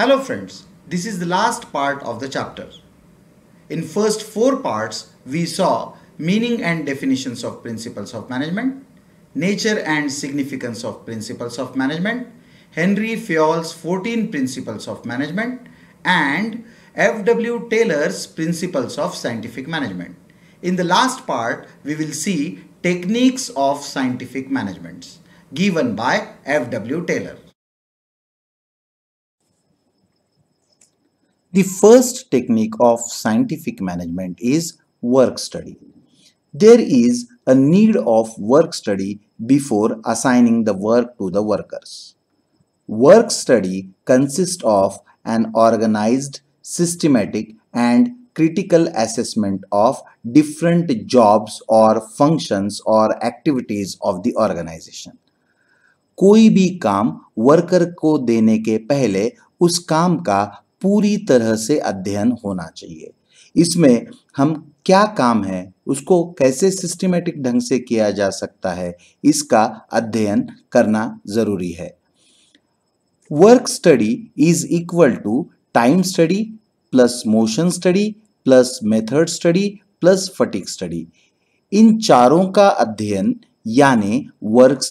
Hello friends, this is the last part of the chapter. In first four parts, we saw meaning and definitions of principles of management, nature and significance of principles of management, Henry Fayol's 14 principles of management, and F.W. Taylor's principles of scientific management. In the last part, we will see techniques of scientific management given by F.W. Taylor. The first technique of scientific management is work study. There is a need of work study before assigning the work to the workers. Work study consists of an organized, systematic and critical assessment of different jobs or functions or activities of the organization. कोई भी काम worker को देने के पहले उस काम का पूरी तरह से अध्ययन होना चाहिए इसमें हम क्या काम है उसको कैसे सिस्टमेटिक ढंग से किया जा सकता है इसका अध्ययन करना ज़रूरी है work study is equal to time study plus motion study plus method study plus fatigue study इन चारों का अध्ययन यानी work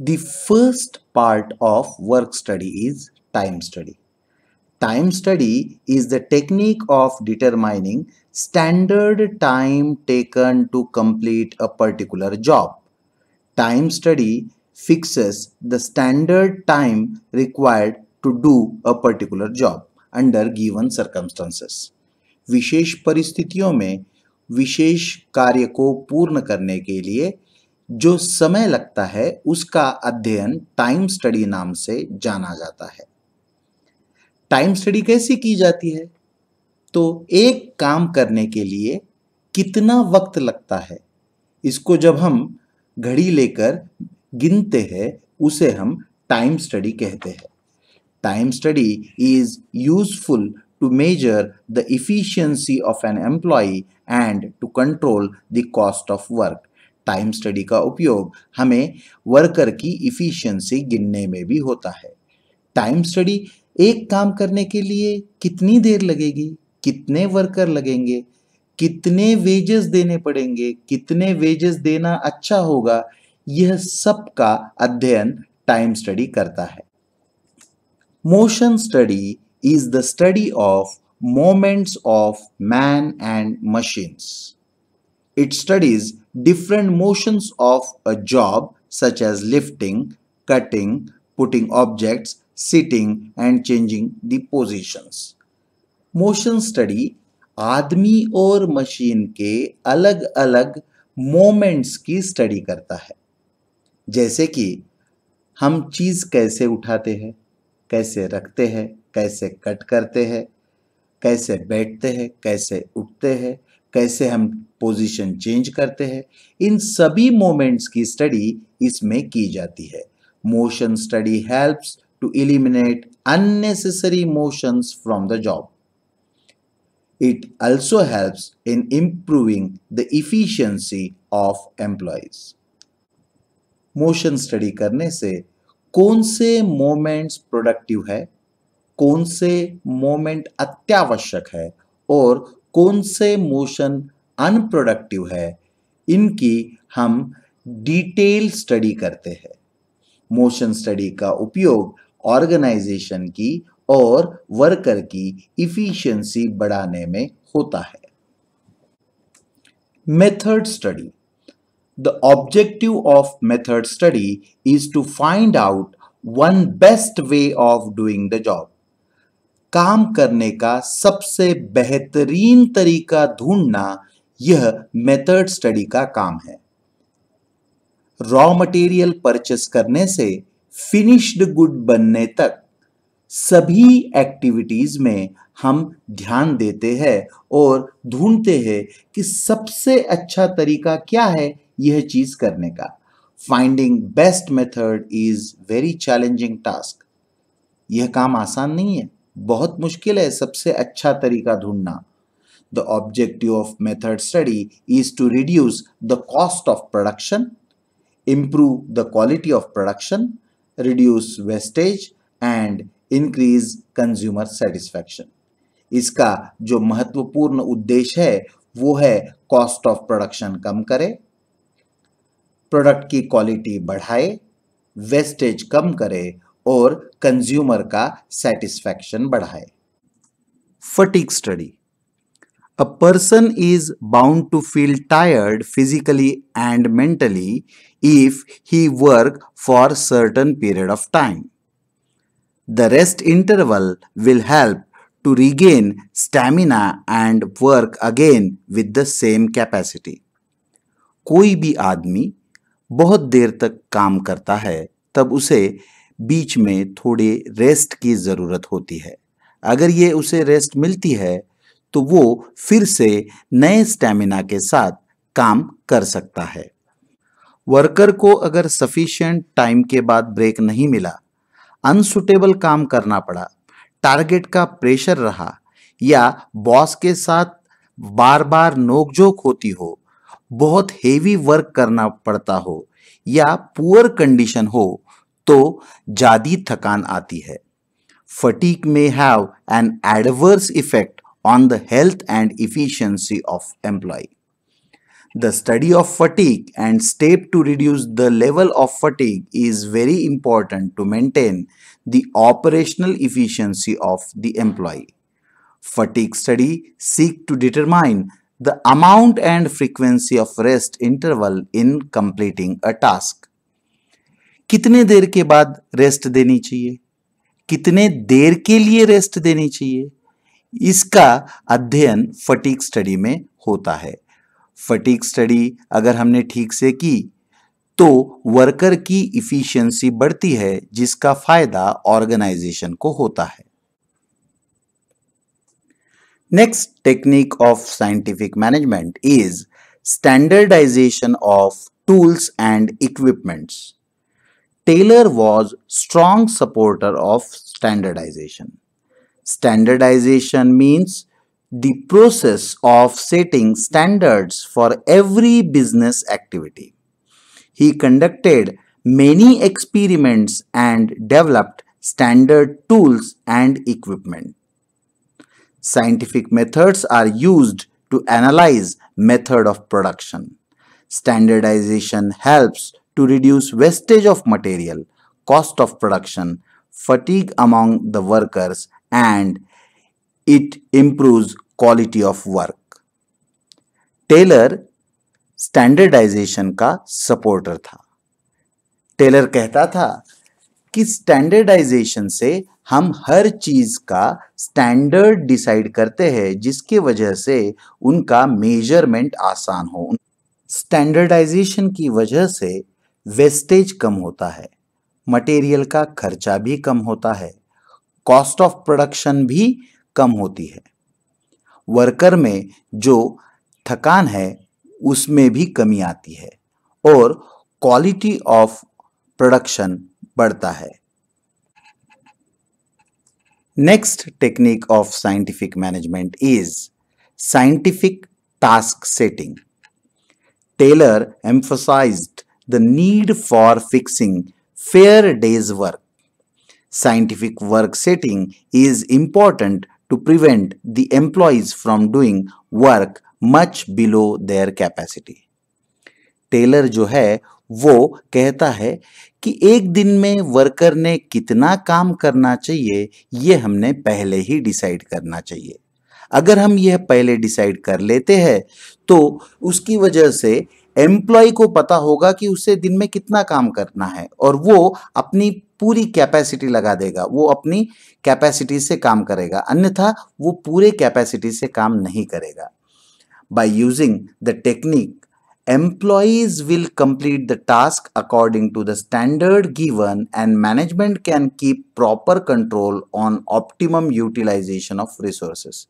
The first part of work study is time study. Time study is the technique of determining standard time taken to complete a particular job. Time study fixes the standard time required to do a particular job under given circumstances. विशेष परिस्थितियों में विशेष कार्य को पूर्ण करने के लिए जो समय लगता है उसका अध्ययन टाइम स्टडी नाम से जाना जाता है टाइम स्टडी कैसे की जाती है तो एक काम करने के लिए कितना वक्त लगता है इसको जब हम घड़ी लेकर गिनते हैं उसे हम टाइम स्टडी कहते हैं time study is useful to measure the efficiency of an employee and to control the cost of work time study का उपयोग हमें वर्कर की इफ़िशियंसी गिनने में भी होता है टाइम स्टडी एक काम करने के लिए कितनी देर लगेगी कितने वर्कर लगेंगे कितने वेजेस देने पड़ेंगे कितने वेजेस देना अच्छा होगा यह सब का अध्ययन टाइम स्टडी करता है motion study is the study of moments of man and machines it studies different motions of a job such as lifting, cutting, putting objects, sitting and changing the positions. motion study आदमी और machine के अलग अलग moments की study करता है जैसे कि हम चीज़ कैसे उठाते हैं कैसे रखते हैं कैसे कट करते हैं कैसे बैठते हैं कैसे उठते हैं कैसे हम पोजीशन चेंज करते हैं इन सभी मोमेंट्स की स्टडी इसमें की जाती है motion study helps to eliminate unnecessary motions from the job it also helps in improving the efficiency of employees motion study करने से कौन से मोमेंट्स प्रोडक्टिव है कौन से मोमेंट अत्यावश्यक है और कौन से मोशन अनप्रोडक्टिव है इनकी हम डिटेल स्टडी करते हैं मोशन स्टडी का उपयोग ऑर्गेनाइजेशन की और वर्कर की इफिशियंसी बढ़ाने में होता है method study the objective of method study is to find out one best way of doing the job काम करने का सबसे बेहतरीन तरीका ढूंढना यह मेथड स्टडी का काम है रॉ मटेरियल परचेस करने से फिनिश्ड गुड बनने तक सभी एक्टिविटीज में हम ध्यान देते हैं और ढूंढते हैं कि सबसे अच्छा तरीका क्या है यह चीज करने का finding best method is very challenging task यह काम आसान नहीं है बहुत मुश्किल है सबसे अच्छा तरीका ढूंढना the objective of method study is to reduce the cost of production improve the quality of production reduce wastage and increase consumer satisfaction इसका जो महत्वपूर्ण उद्देश्य है वो है कॉस्ट ऑफ प्रोडक्शन कम करे प्रोडक्ट की क्वालिटी बढ़ाए वेस्टेज कम करे और कंज्यूमर का सेटिस्फैक्शन बढ़ाए fatigue study a person is bound to feel tired physically and mentally if he work for certain period of time the rest interval will help to regain stamina and work again with the same capacity. कोई भी आदमी बहुत देर तक काम करता है तब उसे बीच में थोड़े रेस्ट की ज़रूरत होती है अगर ये उसे रेस्ट मिलती है तो वो फिर से नए स्टेमिना के साथ काम कर सकता है वर्कर को अगर सफिशियंट टाइम के बाद ब्रेक नहीं मिला अनसुटेबल काम करना पड़ा टारगेट का प्रेशर रहा या बॉस के साथ बार बार नोकझोंक होती हो बहुत हेवी वर्क करना पड़ता हो या पुअर कंडीशन हो तो ज़्यादा थकान आती है fatigue may have an adverse effect on the health and efficiency of employee. The study of fatigue and step to reduce the level of fatigue is very important to maintain the operational efficiency of the employee. Fatigue study seek to determine the amount and frequency of rest interval in completing a task. कितने देर के बाद rest देनी चाहिए कितने देर के लिए rest देनी चाहिए इसका अध्ययन फटीक स्टडी में होता है फटीक स्टडी अगर हमने ठीक से की तो वर्कर की इफ़िशियंसी बढ़ती है जिसका फायदा ऑर्गेनाइजेशन को होता है next technique of scientific management is standardization of tools and equipments Taylor was strong supporter of standardization. Standardization means the process of setting standards for every business activity. He conducted many experiments and developed standard tools and equipment. Scientific methods are used to analyze method of production. Standardization helps to reduce wastage of material, cost of production, fatigue among the workers and it improves quality of work. Taylor standardization का supporter था Taylor कहता था कि standardisation से हम हर चीज़ का standard decide करते हैं जिसके वजह से उनका मेजरमेंट आसान हो स्टैंडर्डाइजेशन की वजह से वेस्टेज कम होता है मटेरियल का खर्चा भी कम होता है कॉस्ट ऑफ प्रोडक्शन भी कम होती है वर्कर में जो थकान है उसमें भी कमी आती है और क्वालिटी ऑफ प्रोडक्शन बढ़ता है next technique of scientific management is scientific task setting Taylor emphasized the need for fixing fair day's work. Scientific work setting is important to prevent the employees from doing work much below their capacity. Taylor जो है वो कहता है कि एक दिन में worker ने कितना काम करना चाहिए ये हमने पहले ही डिसाइड करना चाहिए अगर हम यह पहले डिसाइड कर लेते हैं तो उसकी वजह से एम्प्लॉय को पता होगा कि उसे दिन में कितना काम करना है और वो अपनी पूरी कैपेसिटी लगा देगा वो अपनी कैपेसिटी से काम करेगा अन्यथा वो पूरे कैपेसिटी से काम नहीं करेगा by using the technique employees will complete the task according to the standard given and management can keep proper control on optimum utilization of resources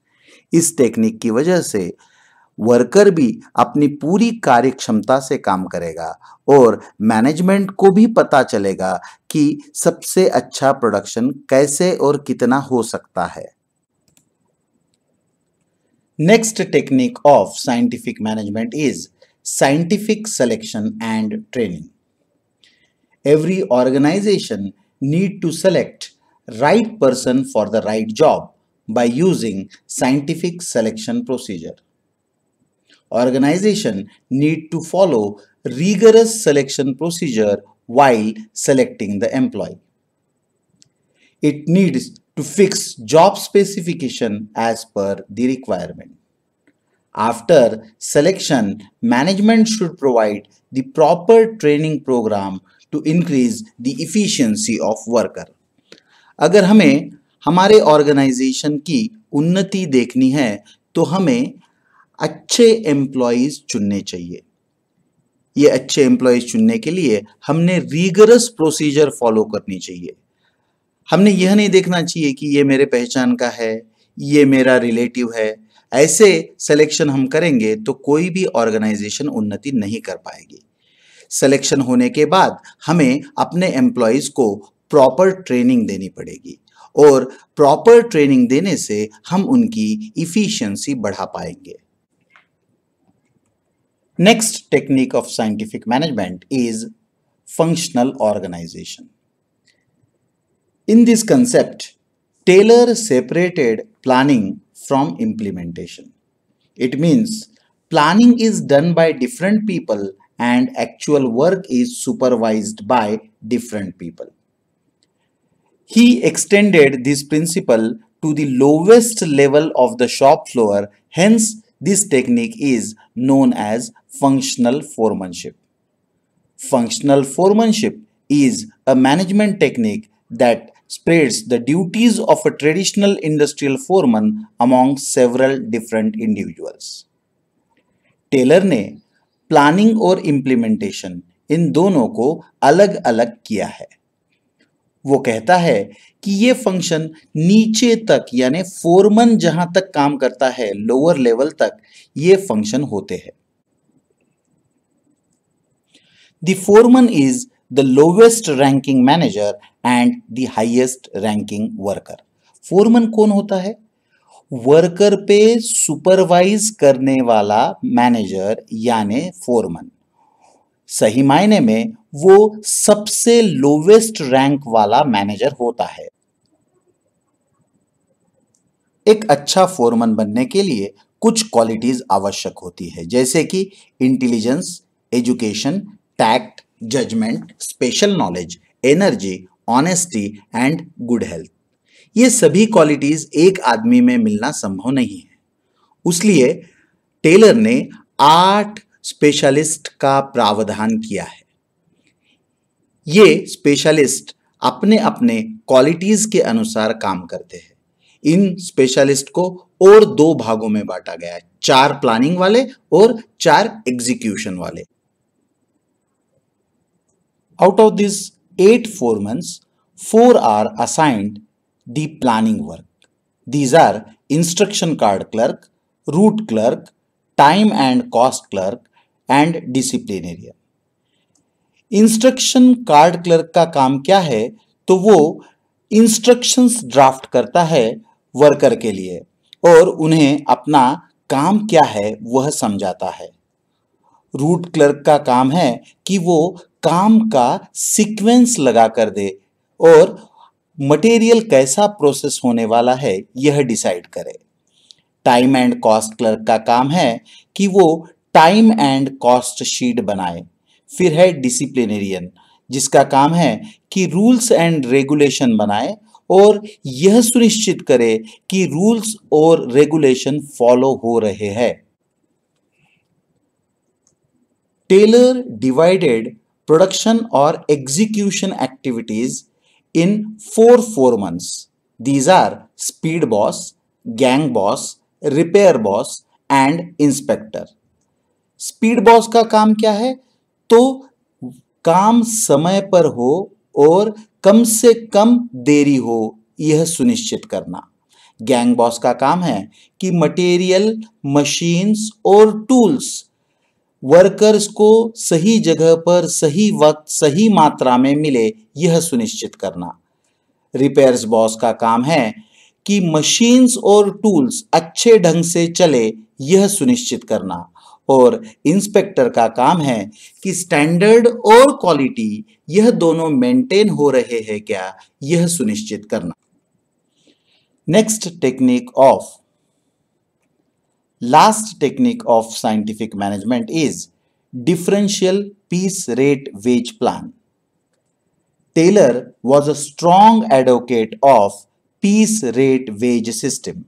इस टेक्निक की वजह से वर्कर भी अपनी पूरी कार्य क्षमता से काम करेगा और मैनेजमेंट को भी पता चलेगा कि सबसे अच्छा प्रोडक्शन कैसे और कितना हो सकता है next technique of scientific management is scientific selection and training every organization need to select right person for the right job by using scientific selection procedure organization need to follow rigorous selection procedure while selecting the employee. It needs to fix job specification as per the requirement. After selection, management should provide the proper training program to increase the efficiency of worker. agar hame hamare organization ki उन्नति देखनी है तो हमें अच्छे employees चुनने चाहिए ये अच्छे एम्प्लॉयज चुनने के लिए हमने रीगरस प्रोसीजर फॉलो करनी चाहिए हमने यह नहीं देखना चाहिए कि ये मेरे पहचान का है ये मेरा रिलेटिव है ऐसे सिलेक्शन हम करेंगे तो कोई भी ऑर्गेनाइजेशन उन्नति नहीं कर पाएगी सिलेक्शन होने के बाद हमें अपने एम्प्लॉयज़ को प्रॉपर ट्रेनिंग देनी पड़ेगी और प्रॉपर ट्रेनिंग देने से हम उनकी इफ़िशियंसी बढ़ा पाएंगे Next technique of scientific management is functional organization. In this concept, Taylor separated planning from implementation. It means planning is done by different people and actual work is supervised by different people. He extended this principle to the lowest level of the shop floor, hence This technique is known as functional foremanship. Functional foremanship is a management technique that spreads the duties of a traditional industrial foreman among several different individuals. Taylor ne planning or implementation in dono ko alag alag kiya hai वो कहता है कि ये function नीचे तक यानी Foreman जहां तक काम करता है लोअर लेवल तक ये फंक्शन होते हैं the foreman is the lowest ranking manager and the highest ranking worker foreman कौन होता है वर्कर पे सुपरवाइज करने वाला मैनेजर यानी फोरमन सही मायने में वो सबसे लोवेस्ट रैंक वाला मैनेजर होता है एक अच्छा फोरमन बनने के लिए कुछ क्वालिटीज आवश्यक होती है जैसे कि intelligence education tact judgement special knowledge energy honesty and good health ये सभी क्वालिटीज एक आदमी में मिलना संभव नहीं है उसलिए टेलर ने आठ स्पेशलिस्ट का प्रावधान किया है ये स्पेशलिस्ट अपने अपने क्वालिटीज़ के अनुसार काम करते हैं इन स्पेशलिस्ट को और दो भागों में बांटा गया चार प्लानिंग वाले और चार एग्जीक्यूशन वाले out of this eight four months four are assigned the planning work these are instruction card clerk route clerk time and cost clerk and area instruction card clerk का काम क्या है तो वो इंस्ट्रक्शंस ड्राफ्ट करता है worker के लिए और उन्हें अपना काम क्या है वह समझाता है रूट क्लर्क का काम है कि वो काम का सीक्वेंस लगा कर दे और मटेरियल कैसा प्रोसेस होने वाला है यह डिसाइड करे टाइम एंड कॉस्ट क्लर्क का काम है कि वो टाइम एंड कॉस्ट शीट बनाए फिर है डिसिप्लिनेरियन जिसका काम है कि रूल्स एंड रेगुलेशन बनाए और यह सुनिश्चित करे कि रूल्स और रेगुलेशन फॉलो हो रहे हैं टेलर डिवाइडेड प्रोडक्शन और execution activities in four four months these are speed boss gang boss repair boss and inspector speed boss का काम क्या है तो काम समय पर हो और कम से कम देरी हो यह सुनिश्चित करना गैंग बॉस का काम है कि मटेरियल मशीन्स और टूल्स वर्कर्स को सही जगह पर सही वक्त सही मात्रा में मिले यह सुनिश्चित करना रिपेयर्स बॉस का काम है कि मशीन्स और टूल्स अच्छे ढंग से चले यह सुनिश्चित करना और इंस्पेक्टर का काम है कि स्टैंडर्ड और क्वालिटी यह दोनों मेंटेन हो रहे हैं क्या यह सुनिश्चित करना next technique of last technique of scientific management is differential piece rate wage plan Taylor was a strong advocate of piece rate wage system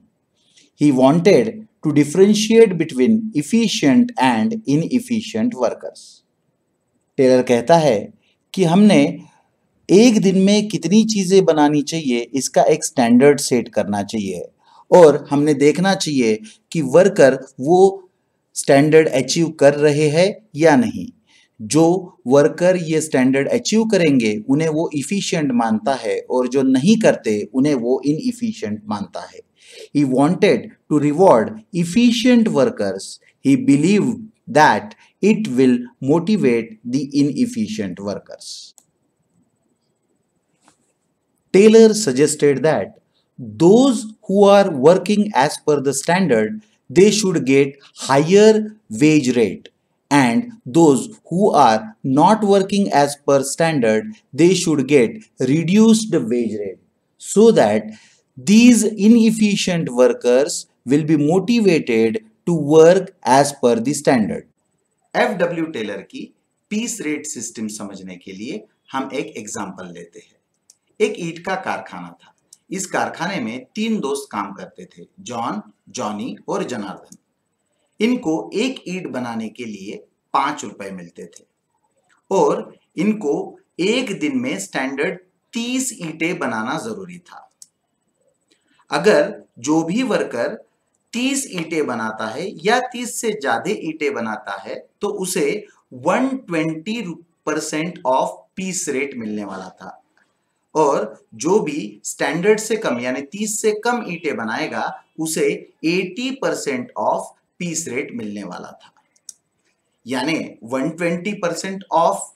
he wanted to differentiate between efficient and inefficient workers. Taylor कहता है कि हमने एक दिन में कितनी चीज़ें बनानी चाहिए इसका एक स्टैंडर्ड सेट करना चाहिए और हमने देखना चाहिए कि वर्कर वो स्टैंडर्ड अचीव कर रहे हैं या नहीं जो वर्कर ये स्टैंडर्ड अचीव करेंगे उन्हें वो इफ़िशियंट मानता है और जो नहीं करते उन्हें वो इनइफिशियंट मानता है He wanted to reward efficient workers. He believed that it will motivate the inefficient workers. Taylor suggested that those who are working as per the standard, they should get higher wage rate and those who are not working as per standard, they should get reduced wage rate so that These inefficient workers will be motivated to work as per the standard. F W Taylor की piece rate system समझने के लिए हम एक example लेते हैं एक ईट का कारखाना था इस कारखाने में तीन दोस्त काम करते थे जॉन जॉनी और जनार्दन इनको एक ईट बनाने के लिए पांच रुपए मिलते थे और इनको एक दिन में स्टैंडर्ड तीस ईटे बनाना जरूरी था अगर जो भी वर्कर 30 ईटे बनाता है या 30 से ज्यादा ईटे बनाता है तो उसे 120 परसेंट ऑफ पीस रेट मिलने वाला था और जो भी स्टैंडर्ड से कम यानी 30 से कम ईटे बनाएगा उसे 80 परसेंट ऑफ पीस रेट मिलने वाला था यानी 120 परसेंट ऑफ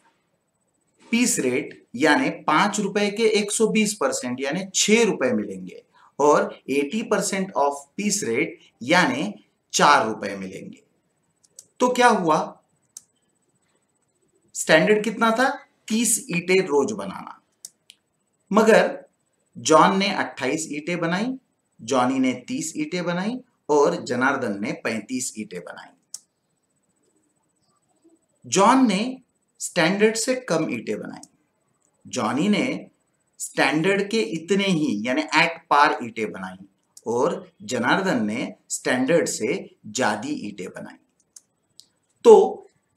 पीस रेट यानी पांच रुपए के 120 परसेंट यानी छह रुपए मिलेंगे और 80 परसेंट ऑफ पीस रेट यानी चार रुपए मिलेंगे तो क्या हुआ स्टैंडर्ड कितना था तीस ईटे रोज बनाना मगर जॉन ने 28 ईटे बनाई जॉनी ने 30 ईटे बनाई और जनार्दन ने 35 ईटे बनाई जॉन ने स्टैंडर्ड से कम ईटे बनाई जॉनी ने स्टैंडर्ड के इतने ही यानी एट पार ईटे बनाई और जनार्दन ने स्टैंडर्ड से ज्यादा ईटे बनाई तो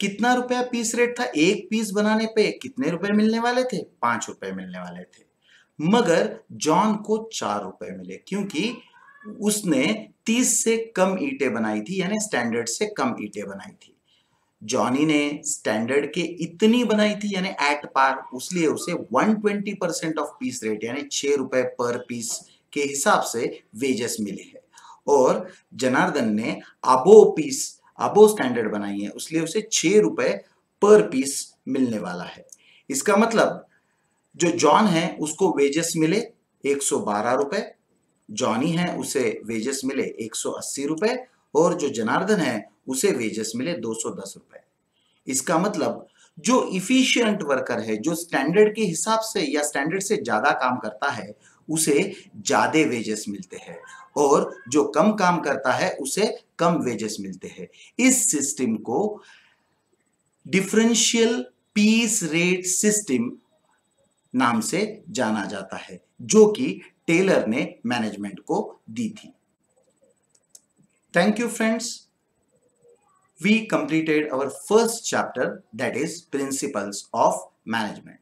कितना रुपया पीस रेट था एक पीस बनाने पे कितने रुपए मिलने वाले थे पांच रुपए मिलने वाले थे मगर जॉन को चार रुपए मिले क्योंकि उसने तीस से कम ईटे बनाई थी यानी स्टैंडर्ड से कम ईटे बनाई थी जॉनी ने स्टैंडर्ड के इतनी बनाई थी यानी एट पार उसलिए उसे 120 परसेंट ऑफ पीस रेट यानी छह रुपए पर पीस के हिसाब से वेजेस मिले हैं और जनार्दन ने अबो पीस अबो स्टैंडर्ड बनाई है उसलिए उसे छह रुपए पर पीस मिलने वाला है इसका मतलब जो जॉन है उसको वेजेस मिले एक सौ बारह रुपए जॉनी है उसे वेजेस मिले एक सौ अस्सी रुपए और जो जनार्दन है उसे वेजेस मिले दस रुपए इसका मतलब जो इफिशियंट वर्कर है जो स्टैंडर्ड के हिसाब से या स्टैंडर्ड से ज़्यादा काम करता है उसे ज़्यादा वेजेस मिलते हैं और जो कम काम करता है उसे कम वेजेस मिलते हैं इस सिस्टम को डिफरेंशियल पीस रेट सिस्टम नाम से जाना जाता है जो कि टेलर ने मैनेजमेंट को दी थी Thank you friends. We completed our first chapter that is principles of management.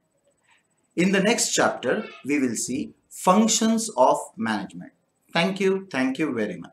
In the next chapter, we will see functions of management. Thank you. Thank you very much.